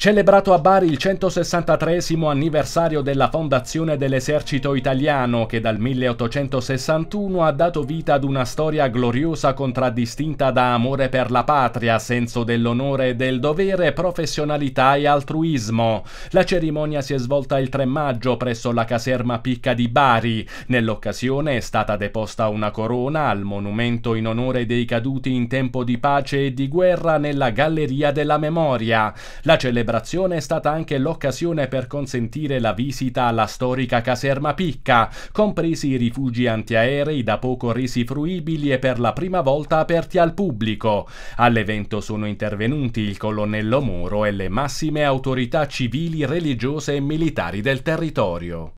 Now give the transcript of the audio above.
Celebrato a Bari il 163 anniversario della fondazione dell'esercito italiano che dal 1861 ha dato vita ad una storia gloriosa contraddistinta da amore per la patria, senso dell'onore e del dovere, professionalità e altruismo. La cerimonia si è svolta il 3 maggio presso la caserma Picca di Bari. Nell'occasione è stata deposta una corona al monumento in onore dei caduti in tempo di pace e di guerra nella Galleria della Memoria. La celebrazione celebrazione è stata anche l'occasione per consentire la visita alla storica caserma Picca, compresi i rifugi antiaerei da poco resi fruibili e per la prima volta aperti al pubblico. All'evento sono intervenuti il colonnello Moro e le massime autorità civili, religiose e militari del territorio.